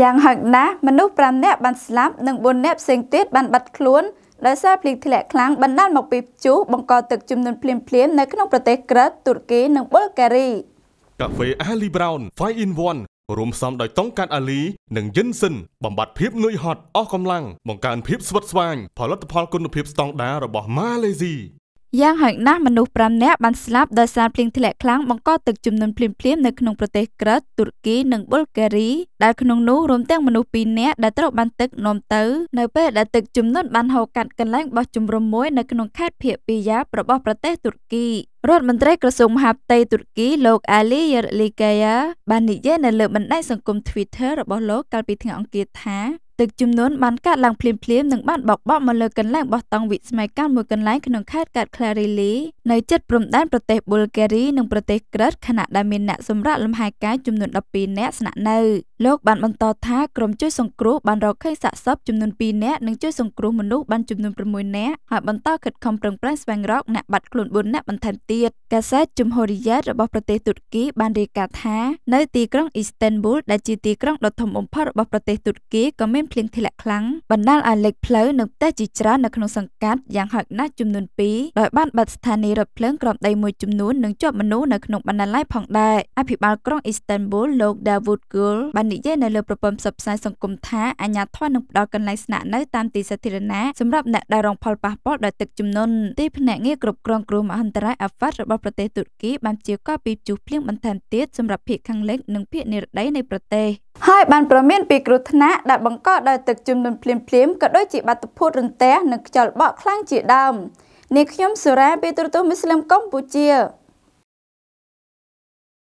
យ៉ាងហោចណាស់មនុស្ស5នាក់បានស្លាប់និង4នាក់ផ្សេងទៀតបានបាត់ខ្លួនដោយសារភ្លៀងធ្លាក់ខ្លាំងបណ្ដាលមកពីព្យុះបង្កទឹកជំនន់ភ្លាមៗនៅក្នុងប្រទេសក្រិកទូរគីនិងប៊ុលហ្គារីកាហ្វេ Ali Brown 5 in 1រួមផ្សំដោយតុងកាត់ Ali និង Yinsen បំបត្តិភាពនឿយហត់អស់កម្លាំងបង្កើនភាពស្វិតស្វាញផលិតផលគុណភាពស្តង់ដាររបស់ម៉ាឡេស៊ីយ៉ាងហោចណាស់មនុស្ស5នាក់បានស្លាប់ដោយសារភ្លៀងធ្លាក់ខ្លាំងបង្កទឹកជំនន់ភ្លាមៗនៅក្នុងប្រទេសក្រិចទូរគីនិងប៊ុលហ្គារីដែលក្នុងនោះរួមទាំងមនុស្ស2នាក់ដែលត្រូវបានទឹកនាំទៅនៅពេលដែលទឹកជំនន់បានហូរកាត់កន្លែងបោះជំរំមួយនៅក្នុងខេត្តភៀកពីយ៉ារបស់ប្រទេសទូរគីរដ្ឋមន្ត្រីក្រសួងមហាផ្ទៃទូរគីលោកអាលីយលីកាយ៉ាបាននិយាយនៅលើបណ្ដាញសង្គម Twitter របស់លោកកាលពីថ្ងៃអង្គារថាទឹកជំនន់បានកើតឡើងភ្លាមៗនិងបានបោកបក់មកលើកន្លែងបោះតង់វិស្ម័យកម្មមួយកន្លែងក្នុងខេត្តកាត់ខ្លារីលីនៅជិតព្រំដែនប្រទេសប៊ុលហ្គារីនិងប្រទេសក្រិចខណៈដែលមានអ្នកសម្រាកលំហែកាយចំនួន12នាក់ស្នាក់នៅ។លោកបានបន្តថាក្រុមជួយសង្គ្រោះបានរកឃើញសាកសពចំនួន2នាក់និងជួយសង្គ្រោះមនុស្សបានចំនួន6នាក់ហើយបន្តខិតខំប្រឹងប្រែងស្វែងរកអ្នកបាត់ខ្លួន4នាក់បន្ថែមទៀតកាសែតជំហរយេតរបស់ប្រទេសតុរគីបានរាយការណ៍ថានៅទីក្រុងអ៊ីស្តេនប៊ូលដែលជាទីក្រុងដ៏ធំបំផុតរបស់ប្រទេសតុរគីក៏មានភ្លៀងធ្លាក់ខ្លាំងបណ្ដាលឲ្យលិចផ្លូវនិងផ្ទះជាច្រើននៅក្នុងសង្កាត់យ៉ាងហោចណាស់ចំនួន2ដោយបានបាត់ស្ថានីយ៍រថភ្លើងក្រំដីមួយចំនួននិងជាប់មនុស្សនៅក្នុងបណ្ណាល័យផងដែរអភិបាលក្រុងអ៊ីស្តេនប៊ូលលោក Dawood Gul បាននិយាយនៅលើប្រព័ន្ធផ្សព្វផ្សាយសង្គមថាអាញាធរនឹងផ្ដល់កន្លែងស្នាក់នៅតាមទីសាធារណៈសម្រាប់អ្នកដែលរងផលប៉ះពាល់ដោយទឹកជំនន់ទីភ្នាក់ងារគ្រប់គ្រងគ្រោះមហន្តរាយអាហ្វាត់របស់ប្រទេសតុរគីបានជាកពីជុះភ្លៀងបន្ថែមទៀតសម្រាប់ភៀកខាងលិចនិងភៀកនិរដីនៃប្រទេសហើយបានប្រមានពីគ្រោះថ្នាក់ដែលបង្កដោយទឹកជំនន់ភ្លាមភ្លាមក៏ដូចជាបាតុភូតរន្ទះនិងខ្យល់បក់ខ្លាំងជាដើមនេះខ្ញុំសូរ៉ាពីទូរទស្សន៍មូស្លីមកម្ពុជា